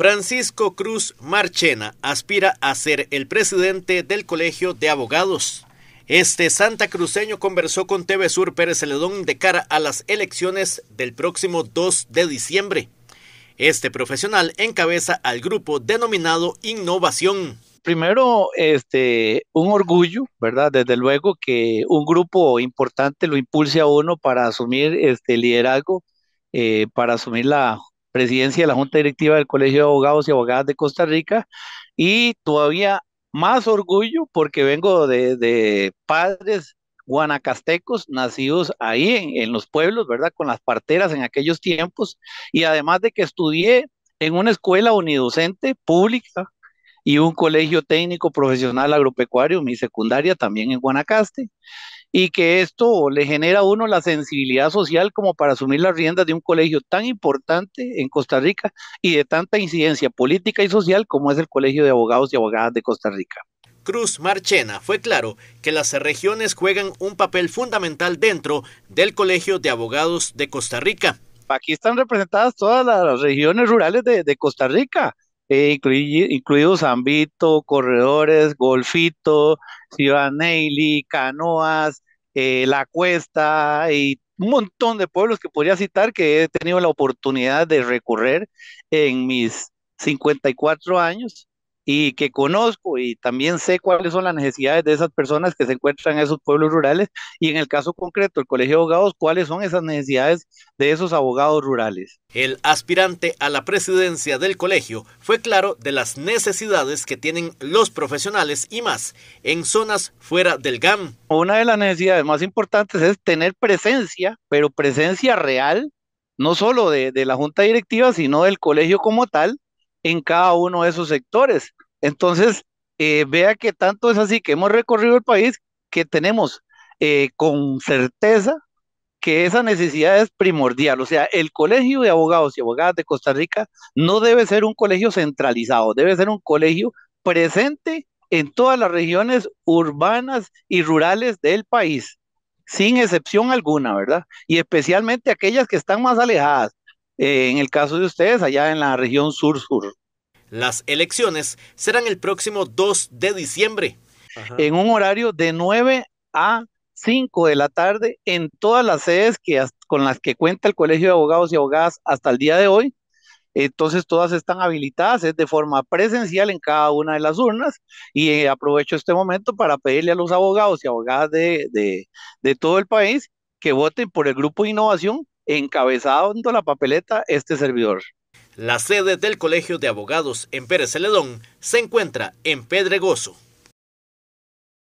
Francisco Cruz Marchena aspira a ser el presidente del Colegio de Abogados. Este Santa Cruceño conversó con TV Sur Pérez Celedón de cara a las elecciones del próximo 2 de diciembre. Este profesional encabeza al grupo denominado Innovación. Primero, este, un orgullo, ¿verdad? Desde luego que un grupo importante lo impulse a uno para asumir este liderazgo, eh, para asumir la presidencia de la Junta Directiva del Colegio de Abogados y Abogadas de Costa Rica y todavía más orgullo porque vengo de, padres guanacastecos nacidos ahí en, en, los pueblos, ¿verdad? Con las parteras en aquellos tiempos y además de que estudié en una escuela unidocente pública y un colegio técnico profesional agropecuario, mi secundaria también en Guanacaste, y que esto le genera a uno la sensibilidad social como para asumir las riendas de un colegio tan importante en Costa Rica y de tanta incidencia política y social como es el Colegio de Abogados y Abogadas de Costa Rica. Cruz Marchena fue claro que las regiones juegan un papel fundamental dentro del Colegio de Abogados de Costa Rica. Aquí están representadas todas las regiones rurales de, de Costa Rica eh, incluidos Zambito, Corredores, Golfito, Ciudad Neyli, Canoas, eh, La Cuesta y un montón de pueblos que podría citar que he tenido la oportunidad de recorrer en mis 54 años y que conozco y también sé cuáles son las necesidades de esas personas que se encuentran en esos pueblos rurales y en el caso concreto, el Colegio de Abogados, cuáles son esas necesidades de esos abogados rurales. El aspirante a la presidencia del colegio fue claro de las necesidades que tienen los profesionales y más en zonas fuera del GAM. Una de las necesidades más importantes es tener presencia, pero presencia real no solo de, de, la junta directiva, sino del colegio como tal, en cada uno de esos sectores. Entonces, eh, vea que tanto es así que hemos recorrido el país que tenemos eh, con certeza que esa necesidad es primordial. O sea, el Colegio de Abogados y Abogadas de Costa Rica no debe ser un colegio centralizado, debe ser un colegio presente en todas las regiones urbanas y rurales del país, sin excepción alguna, ¿verdad? Y especialmente aquellas que están más alejadas, eh, en el caso de ustedes, allá en la región sur-sur. Las elecciones serán el próximo 2 de diciembre. En un horario de 9 a 5 de la tarde en todas las sedes que, con las que cuenta el Colegio de Abogados y Abogadas hasta el día de hoy. Entonces todas están habilitadas, es de forma presencial en cada una de las urnas y eh, aprovecho este momento para pedirle a los abogados y abogadas de, de todo el país que voten por el Grupo de Innovación encabezando la papeleta este servidor. La sede del Colegio de Abogados en Pérez Celedón se encuentra en Pedregoso.